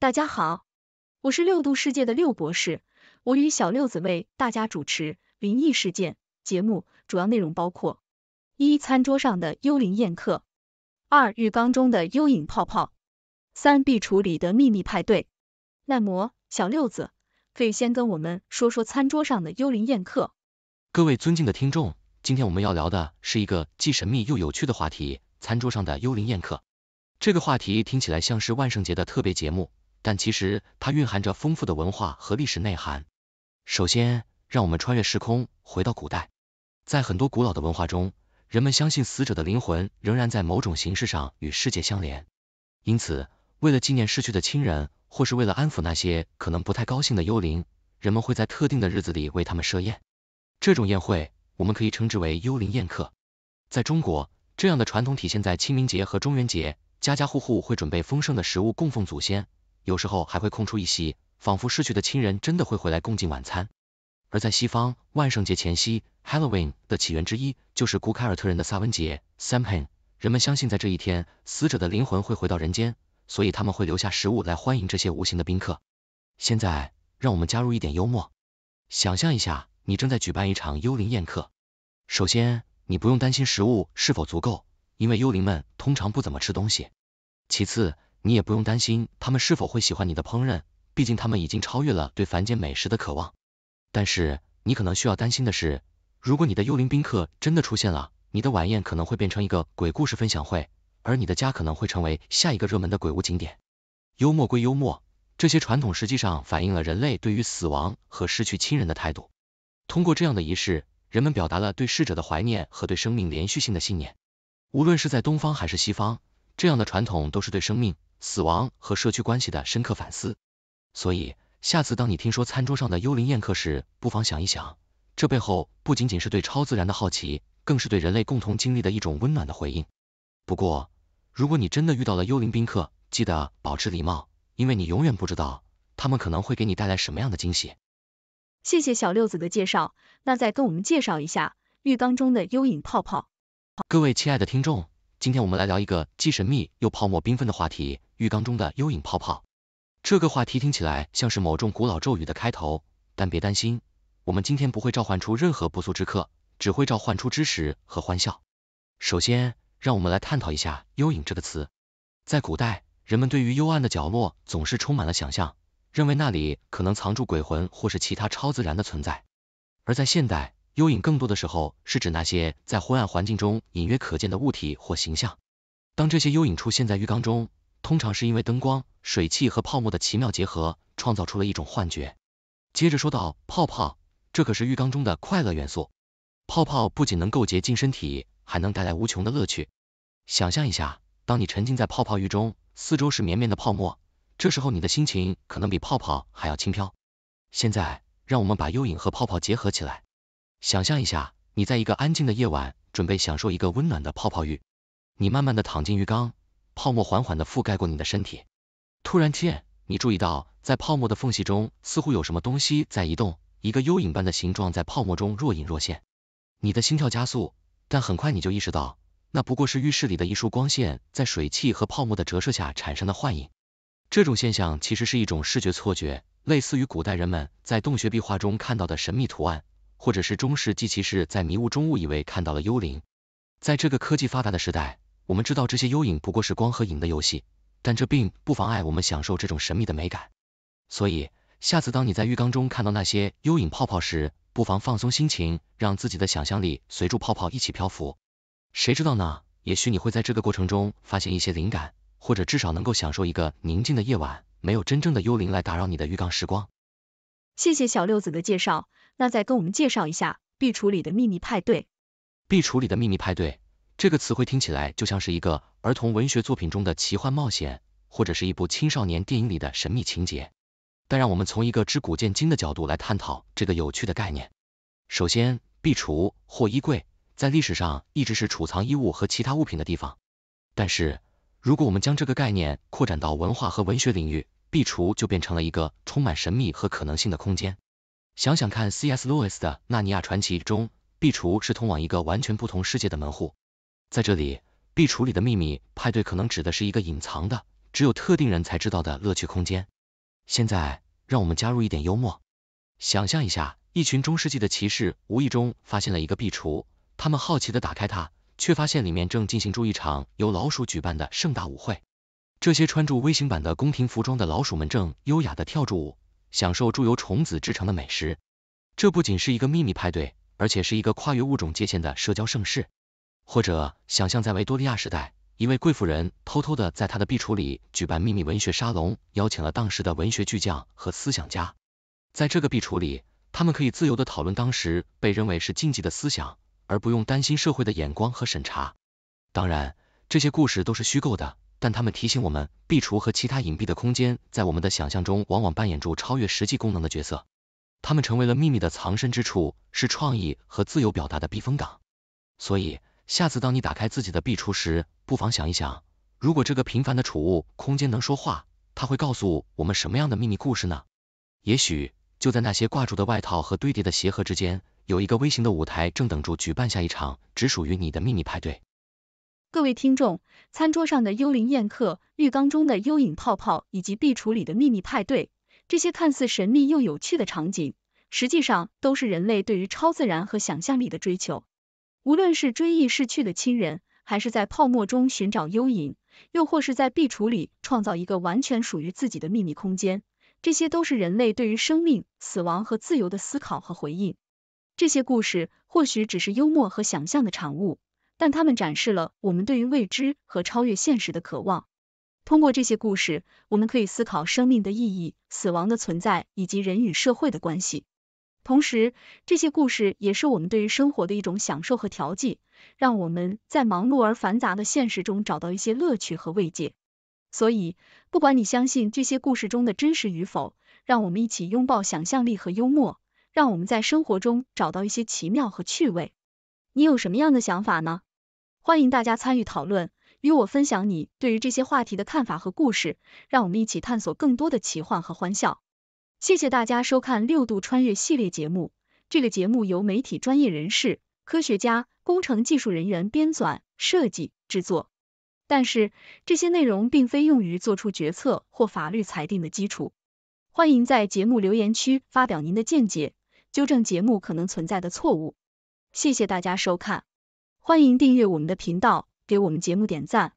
大家好，我是六度世界的六博士，我与小六子为大家主持灵异事件节目，主要内容包括：一、餐桌上的幽灵宴客；二、浴缸中的幽影泡泡；三、壁橱里的秘密派对。耐磨，小六子，可以先跟我们说说餐桌上的幽灵宴客。各位尊敬的听众，今天我们要聊的是一个既神秘又有趣的话题——餐桌上的幽灵宴客。这个话题听起来像是万圣节的特别节目。但其实它蕴含着丰富的文化和历史内涵。首先，让我们穿越时空回到古代，在很多古老的文化中，人们相信死者的灵魂仍然在某种形式上与世界相连。因此，为了纪念逝去的亲人，或是为了安抚那些可能不太高兴的幽灵，人们会在特定的日子里为他们设宴。这种宴会我们可以称之为“幽灵宴客”。在中国，这样的传统体现在清明节和中元节，家家户户会准备丰盛的食物供奉祖先。有时候还会空出一席，仿佛逝去的亲人真的会回来共进晚餐。而在西方，万圣节前夕，Halloween 的起源之一就是古凯尔特人的萨温节 （Samhain）。人们相信在这一天，死者的灵魂会回到人间，所以他们会留下食物来欢迎这些无形的宾客。现在，让我们加入一点幽默，想象一下，你正在举办一场幽灵宴客。首先，你不用担心食物是否足够，因为幽灵们通常不怎么吃东西。其次，你也不用担心他们是否会喜欢你的烹饪，毕竟他们已经超越了对凡间美食的渴望。但是你可能需要担心的是，如果你的幽灵宾客真的出现了，你的晚宴可能会变成一个鬼故事分享会，而你的家可能会成为下一个热门的鬼屋景点。幽默归幽默，这些传统实际上反映了人类对于死亡和失去亲人的态度。通过这样的仪式，人们表达了对逝者的怀念和对生命连续性的信念。无论是在东方还是西方。这样的传统都是对生命、死亡和社区关系的深刻反思。所以，下次当你听说餐桌上的幽灵宴客时，不妨想一想，这背后不仅仅是对超自然的好奇，更是对人类共同经历的一种温暖的回应。不过，如果你真的遇到了幽灵宾客，记得保持礼貌，因为你永远不知道他们可能会给你带来什么样的惊喜。谢谢小六子的介绍，那再跟我们介绍一下浴缸中的幽影泡泡。各位亲爱的听众。今天我们来聊一个既神秘又泡沫缤纷的话题——浴缸中的幽影泡泡。这个话题听起来像是某种古老咒语的开头，但别担心，我们今天不会召唤出任何不速之客，只会召唤出知识和欢笑。首先，让我们来探讨一下“幽影”这个词。在古代，人们对于幽暗的角落总是充满了想象，认为那里可能藏住鬼魂或是其他超自然的存在；而在现代，幽影更多的时候是指那些在昏暗环境中隐约可见的物体或形象。当这些幽影出现在浴缸中，通常是因为灯光、水汽和泡沫的奇妙结合，创造出了一种幻觉。接着说到泡泡，这可是浴缸中的快乐元素。泡泡不仅能够洁净身体，还能带来无穷的乐趣。想象一下，当你沉浸在泡泡浴中，四周是绵绵的泡沫，这时候你的心情可能比泡泡还要轻飘。现在，让我们把幽影和泡泡结合起来。想象一下，你在一个安静的夜晚，准备享受一个温暖的泡泡浴。你慢慢的躺进浴缸，泡沫缓缓的覆盖过你的身体。突然间，你注意到在泡沫的缝隙中，似乎有什么东西在移动，一个幽影般的形状在泡沫中若隐若现。你的心跳加速，但很快你就意识到，那不过是浴室里的一束光线在水汽和泡沫的折射下产生的幻影。这种现象其实是一种视觉错觉，类似于古代人们在洞穴壁画中看到的神秘图案。或者是中世纪骑士在迷雾中误以为看到了幽灵。在这个科技发达的时代，我们知道这些幽影不过是光和影的游戏，但这并不妨碍我们享受这种神秘的美感。所以，下次当你在浴缸中看到那些幽影泡泡时，不妨放松心情，让自己的想象力随住泡泡一起漂浮。谁知道呢？也许你会在这个过程中发现一些灵感，或者至少能够享受一个宁静的夜晚，没有真正的幽灵来打扰你的浴缸时光。谢谢小六子的介绍。那再跟我们介绍一下壁橱里的秘密派对。壁橱里的秘密派对，这个词汇听起来就像是一个儿童文学作品中的奇幻冒险，或者是一部青少年电影里的神秘情节。但让我们从一个知古见今的角度来探讨这个有趣的概念。首先，壁橱或衣柜在历史上一直是储藏衣物和其他物品的地方。但是，如果我们将这个概念扩展到文化和文学领域，壁橱就变成了一个充满神秘和可能性的空间。想想看，C.S. Lewis 的《纳尼亚传奇》中，壁橱是通往一个完全不同世界的门户。在这里，壁橱里的秘密派对可能指的是一个隐藏的、只有特定人才知道的乐趣空间。现在，让我们加入一点幽默，想象一下，一群中世纪的骑士无意中发现了一个壁橱，他们好奇的打开它，却发现里面正进行着一场由老鼠举办的盛大舞会。这些穿着微型版的宫廷服装的老鼠们正优雅的跳着舞。享受由虫子制成的美食，这不仅是一个秘密派对，而且是一个跨越物种界限的社交盛世。或者想象在维多利亚时代，一位贵妇人偷偷的在她的壁橱里举办秘密文学沙龙，邀请了当时的文学巨匠和思想家。在这个壁橱里，他们可以自由的讨论当时被认为是禁忌的思想，而不用担心社会的眼光和审查。当然，这些故事都是虚构的。但他们提醒我们，壁橱和其他隐蔽的空间，在我们的想象中往往扮演着超越实际功能的角色。它们成为了秘密的藏身之处，是创意和自由表达的避风港。所以，下次当你打开自己的壁橱时，不妨想一想，如果这个平凡的储物空间能说话，它会告诉我们什么样的秘密故事呢？也许就在那些挂住的外套和堆叠的鞋盒之间，有一个微型的舞台正等着举办下一场只属于你的秘密派对。各位听众，餐桌上的幽灵宴客、浴缸中的幽影泡泡，以及壁橱里的秘密派对，这些看似神秘又有趣的场景，实际上都是人类对于超自然和想象力的追求。无论是追忆逝去的亲人，还是在泡沫中寻找幽影，又或是在壁橱里创造一个完全属于自己的秘密空间，这些都是人类对于生命、死亡和自由的思考和回应。这些故事或许只是幽默和想象的产物。但他们展示了我们对于未知和超越现实的渴望。通过这些故事，我们可以思考生命的意义、死亡的存在以及人与社会的关系。同时，这些故事也是我们对于生活的一种享受和调剂，让我们在忙碌而繁杂的现实中找到一些乐趣和慰藉。所以，不管你相信这些故事中的真实与否，让我们一起拥抱想象力和幽默，让我们在生活中找到一些奇妙和趣味。你有什么样的想法呢？欢迎大家参与讨论，与我分享你对于这些话题的看法和故事，让我们一起探索更多的奇幻和欢笑。谢谢大家收看六度穿越系列节目。这个节目由媒体专业人士、科学家、工程技术人员编纂、设计、制作，但是这些内容并非用于做出决策或法律裁定的基础。欢迎在节目留言区发表您的见解，纠正节目可能存在的错误。谢谢大家收看。欢迎订阅我们的频道，给我们节目点赞。